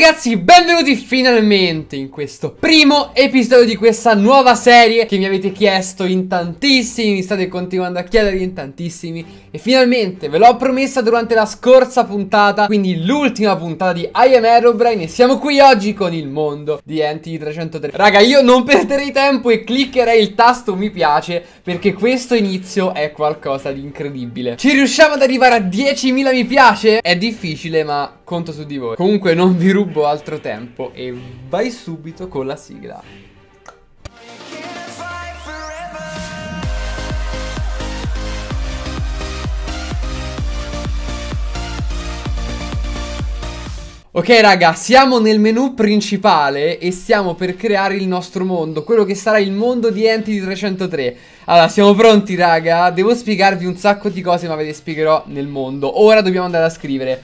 ragazzi, benvenuti finalmente in questo primo episodio di questa nuova serie che mi avete chiesto in tantissimi, mi state continuando a chiedere in tantissimi e finalmente ve l'ho promessa durante la scorsa puntata, quindi l'ultima puntata di I Am Aerobrine e siamo qui oggi con il mondo di Entity 303. Raga, io non perderei tempo e cliccherei il tasto mi piace perché questo inizio è qualcosa di incredibile. Ci riusciamo ad arrivare a 10.000 mi piace? È difficile ma conto su di voi. Comunque non vi rubo altro tempo e vai subito con la sigla. Ok raga, siamo nel menu principale e stiamo per creare il nostro mondo, quello che sarà il mondo di Entity 303 Allora, siamo pronti raga, devo spiegarvi un sacco di cose ma ve le spiegherò nel mondo Ora dobbiamo andare a scrivere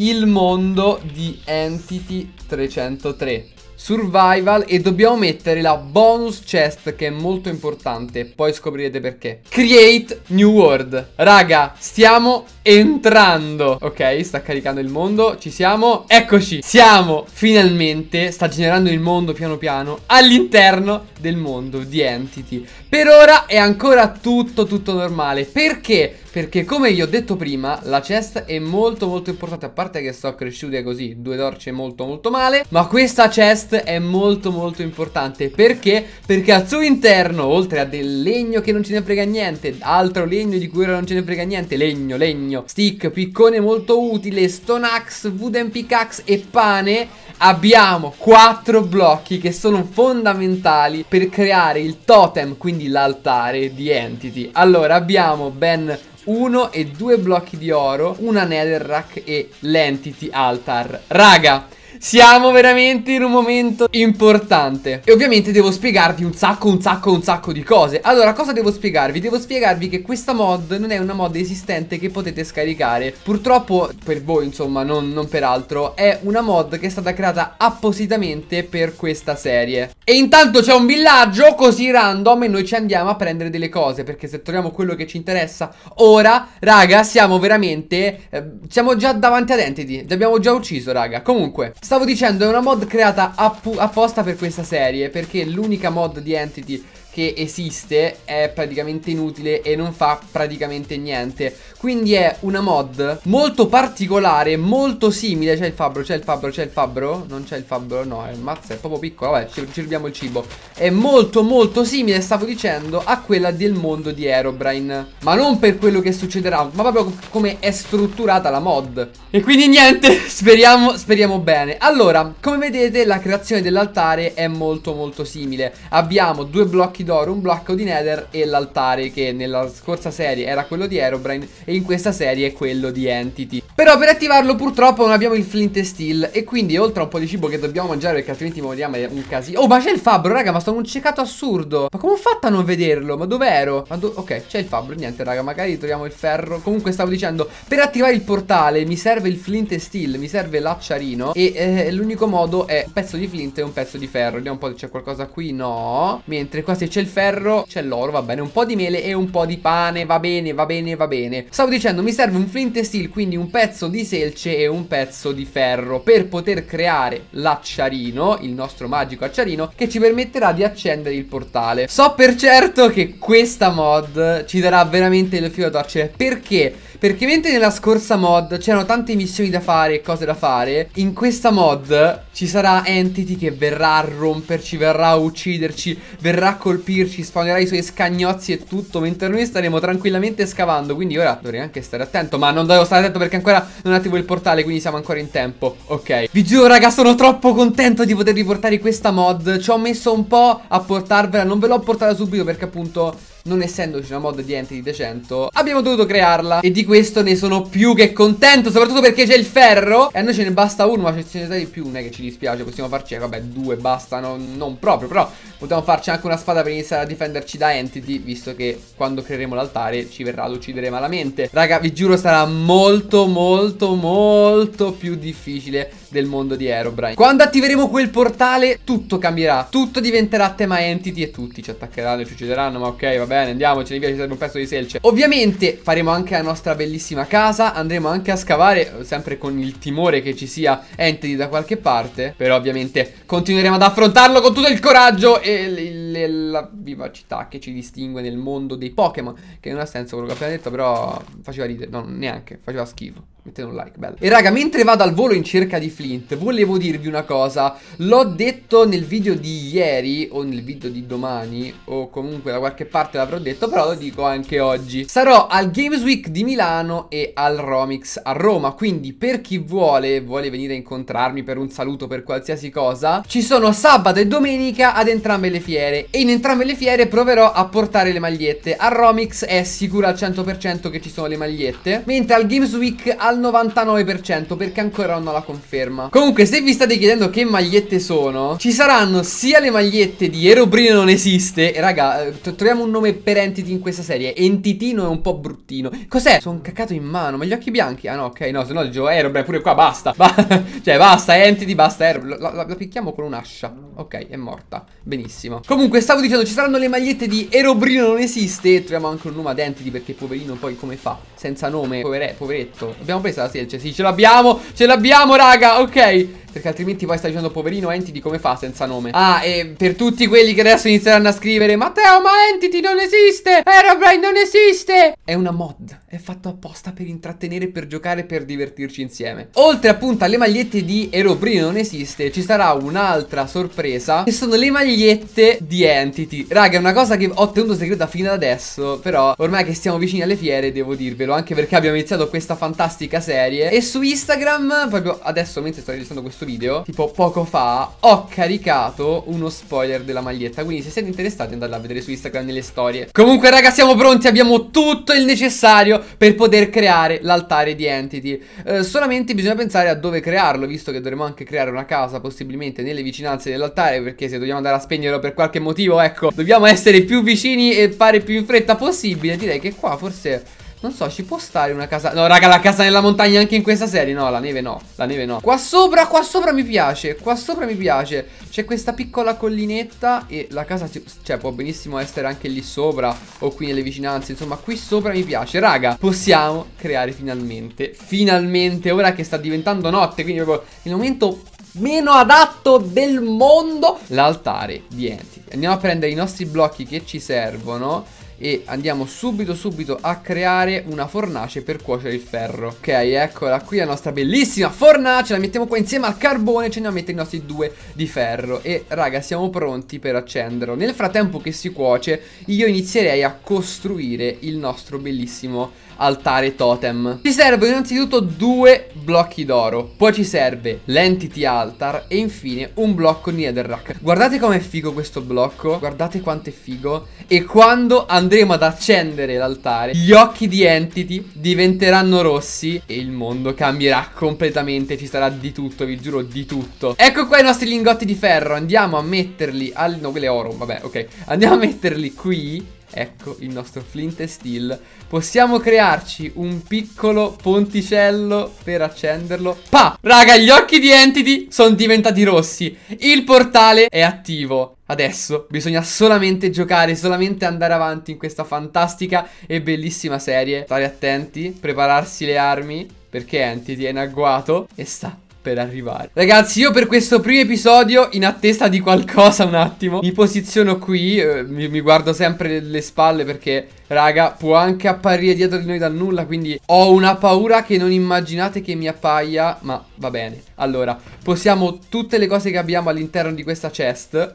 il mondo di Entity 303 Survival e dobbiamo mettere la bonus chest che è molto importante Poi scoprirete perché Create New World Raga, stiamo entrando Ok, sta caricando il mondo, ci siamo Eccoci, siamo finalmente, sta generando il mondo piano piano All'interno del mondo di Entity Per ora è ancora tutto tutto normale Perché? Perché come vi ho detto prima la chest è molto molto importante A parte che sto cresciuta così Due torce molto molto male Ma questa chest è molto molto importante Perché? Perché al suo interno Oltre a del legno che non ce ne frega niente Altro legno di cui ora non ce ne frega niente Legno, legno Stick, piccone molto utile Stone axe, wooden pickaxe e pane abbiamo quattro blocchi che sono fondamentali per creare il totem, quindi l'altare di Entity. Allora abbiamo ben uno e due blocchi di oro, una netherrack e l'entity altar. Raga, siamo veramente in un momento importante E ovviamente devo spiegarvi un sacco, un sacco, un sacco di cose Allora, cosa devo spiegarvi? Devo spiegarvi che questa mod non è una mod esistente che potete scaricare Purtroppo, per voi insomma, non, non per altro È una mod che è stata creata appositamente per questa serie E intanto c'è un villaggio così random e noi ci andiamo a prendere delle cose Perché se troviamo quello che ci interessa ora, raga, siamo veramente... Eh, siamo già davanti ad Entity, l'abbiamo già ucciso, raga Comunque, Stavo dicendo, è una mod creata apposta per questa serie, perché l'unica mod di Entity che esiste è praticamente inutile e non fa praticamente niente Quindi è una mod molto particolare, molto simile C'è il fabbro, c'è il fabbro, c'è il fabbro Non c'è il fabbro, no, il mazzo è proprio piccolo Vabbè, ci, ci rubiamo il cibo È molto molto simile, stavo dicendo, a quella del mondo di Aerobrine Ma non per quello che succederà, ma proprio come è strutturata la mod E quindi niente, speriamo, speriamo bene Allora, come vedete la creazione dell'altare è molto molto simile Abbiamo due blocchi d'oro, un blocco di nether e l'altare che nella scorsa serie era quello di Herobrine e in questa serie è quello di Entity però per attivarlo purtroppo non abbiamo il flint e steel E quindi oltre a un po' di cibo che dobbiamo mangiare Perché altrimenti moriamo è un casino Oh ma c'è il fabbro raga ma sono un cecato assurdo Ma come ho fatto a non vederlo? Ma dov'ero? do ok c'è il fabbro niente raga Magari troviamo il ferro Comunque stavo dicendo Per attivare il portale mi serve il flint e steel Mi serve l'acciarino E eh, l'unico modo è un pezzo di flint e un pezzo di ferro Vediamo un po' se c'è qualcosa qui No Mentre qua se c'è il ferro c'è l'oro va bene Un po' di mele e un po' di pane Va bene va bene va bene Stavo dicendo mi serve un flint e steel Quindi un pezzo pezzo di selce e un pezzo di ferro per poter creare l'acciarino, il nostro magico acciarino, che ci permetterà di accendere il portale. So per certo che questa mod ci darà veramente il filo torcere cioè, perché perché mentre nella scorsa mod c'erano tante missioni da fare e cose da fare, in questa mod ci sarà Entity che verrà a romperci, verrà a ucciderci, verrà a colpirci, spawnerà i suoi scagnozzi e tutto, mentre noi staremo tranquillamente scavando. Quindi ora dovrei anche stare attento, ma non devo stare attento perché ancora non attivo il portale, quindi siamo ancora in tempo. Ok, vi giuro raga, sono troppo contento di potervi portare questa mod. Ci ho messo un po' a portarvela, non ve l'ho portata subito perché appunto non essendoci una mod di Entity decento, abbiamo dovuto crearla. E di questo ne sono più che contento, soprattutto perché c'è il ferro. E a noi ce ne basta uno, ma ce ne sta di più, non è che ci dispiace, possiamo farci, eh, vabbè, due bastano, non proprio, però potevamo farci anche una spada per iniziare a difenderci da Entity, visto che quando creeremo l'altare ci verrà ad uccidere malamente. Raga, vi giuro sarà molto, molto, molto più difficile del mondo di Aerobrine. Quando attiveremo quel portale, tutto cambierà, tutto diventerà tema Entity e tutti ci attaccheranno e ci uccideranno, ma ok, vabbè bene, eh, andiamo, andiamocene via, ci serve un pezzo di selce Ovviamente faremo anche la nostra bellissima casa Andremo anche a scavare, sempre con il timore che ci sia entity da qualche parte Però ovviamente continueremo ad affrontarlo con tutto il coraggio E la vivacità che ci distingue nel mondo dei Pokémon Che non ha senso quello che ho appena detto, però faceva ridere, no, neanche, faceva schifo Mettete un like, bello. E raga, mentre vado al volo in cerca di Flint, volevo dirvi una cosa. L'ho detto nel video di ieri, o nel video di domani, o comunque da qualche parte l'avrò detto, però lo dico anche oggi. Sarò al Games Week di Milano e al Romix a Roma, quindi per chi vuole, vuole venire a incontrarmi per un saluto, per qualsiasi cosa, ci sono sabato e domenica ad entrambe le fiere. E in entrambe le fiere proverò a portare le magliette. A Romix è sicuro al 100% che ci sono le magliette, mentre al Games Week al 99% perché ancora non ho la conferma Comunque se vi state chiedendo che magliette sono Ci saranno sia le magliette di Erobrino non esiste e Raga eh, troviamo un nome per Entity in questa serie Entitino è un po' bruttino Cos'è? Sono cacato in mano ma gli occhi bianchi? Ah no ok no se no il gioco Erobrine pure qua basta Cioè basta Entity basta Erobrine la, la, la picchiamo con un'ascia Ok è morta Benissimo Comunque stavo dicendo ci saranno le magliette di Erobrino non esiste E troviamo anche un nome ad Entity perché poverino poi come fa? Senza nome poveretto Abbiamo l'abbiamo presa la selce Sì ce l'abbiamo Ce l'abbiamo raga ok perché altrimenti poi stai dicendo poverino Entity come fa senza nome Ah e per tutti quelli che adesso inizieranno a scrivere Matteo ma Entity non esiste Herobrine non esiste È una mod È fatto apposta per intrattenere, per giocare, per divertirci insieme Oltre appunto alle magliette di Herobrine non esiste Ci sarà un'altra sorpresa Che sono le magliette di Entity Raga è una cosa che ho tenuto segreta fino ad adesso Però ormai che siamo vicini alle fiere devo dirvelo Anche perché abbiamo iniziato questa fantastica serie E su Instagram proprio adesso mentre sto registrando questo video video, tipo poco fa, ho caricato uno spoiler della maglietta. Quindi se siete interessati andate a vedere su Instagram nelle storie. Comunque raga siamo pronti, abbiamo tutto il necessario per poter creare l'altare di Entity. Eh, solamente bisogna pensare a dove crearlo, visto che dovremo anche creare una casa possibilmente nelle vicinanze dell'altare, perché se dobbiamo andare a spegnerlo per qualche motivo, ecco, dobbiamo essere più vicini e fare più in fretta possibile. Direi che qua forse... Non so, ci può stare una casa... No, raga, la casa nella montagna anche in questa serie. No, la neve no, la neve no. Qua sopra, qua sopra mi piace, qua sopra mi piace. C'è questa piccola collinetta e la casa... Cioè, può benissimo essere anche lì sopra o qui nelle vicinanze. Insomma, qui sopra mi piace. Raga, possiamo creare finalmente. Finalmente, ora che sta diventando notte, quindi proprio il momento meno adatto del mondo l'altare di Enti. Andiamo a prendere i nostri blocchi che ci servono e andiamo subito subito a creare una fornace per cuocere il ferro Ok eccola qui la nostra bellissima fornace la mettiamo qua insieme al carbone ce ne andiamo a mettere i nostri due di ferro e raga siamo pronti per accenderlo Nel frattempo che si cuoce io inizierei a costruire il nostro bellissimo altare totem Ci servono innanzitutto due blocchi d'oro Poi ci serve l'entity altar e infine un blocco netherrack Guardate com'è figo questo blocco Guardate quanto è figo E quando andremo andremo ad accendere l'altare, gli occhi di Entity diventeranno rossi e il mondo cambierà completamente. Ci sarà di tutto, vi giuro, di tutto. Ecco qua i nostri lingotti di ferro. Andiamo a metterli al... No, quello è oro, vabbè, ok. Andiamo a metterli qui Ecco il nostro flint e steel. Possiamo crearci un piccolo ponticello per accenderlo. Pa! Raga, gli occhi di Entity sono diventati rossi. Il portale è attivo. Adesso bisogna solamente giocare, solamente andare avanti in questa fantastica e bellissima serie. Stare attenti, prepararsi le armi, perché Entity è in agguato e sta per arrivare Ragazzi io per questo primo episodio in attesa di qualcosa un attimo Mi posiziono qui, eh, mi, mi, guardo sempre le spalle perché raga può anche apparire dietro di noi dal nulla Quindi ho una paura che non immaginate che mi appaia ma va bene Allora possiamo tutte le cose che abbiamo all'interno di questa chest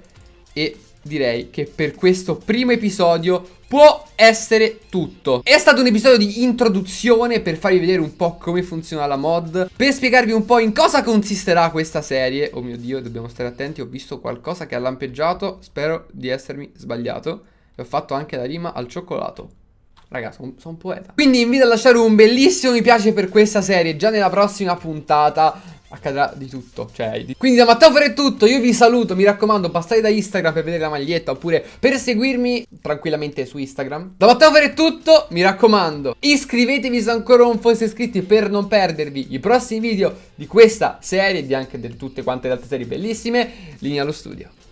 E direi che per questo primo episodio può essere tutto. È stato un episodio di introduzione per farvi vedere un po' come funziona la mod, per spiegarvi un po' in cosa consisterà questa serie. Oh mio Dio, dobbiamo stare attenti, ho visto qualcosa che ha lampeggiato, spero di essermi sbagliato. E ho fatto anche la rima al cioccolato. Raga, sono son poeta. Quindi invito a lasciare un bellissimo mi piace per questa serie. Già nella prossima puntata accadrà di tutto. Cioè, di... Quindi da Matteo Ferre è tutto, io vi saluto, mi raccomando, passate da Instagram per vedere la maglietta oppure per seguirmi tranquillamente su Instagram. Da Matteo Ferre è tutto, mi raccomando, iscrivetevi se ancora non foste iscritti per non perdervi i prossimi video di questa serie e di anche di tutte quante le altre serie bellissime. Linea allo studio.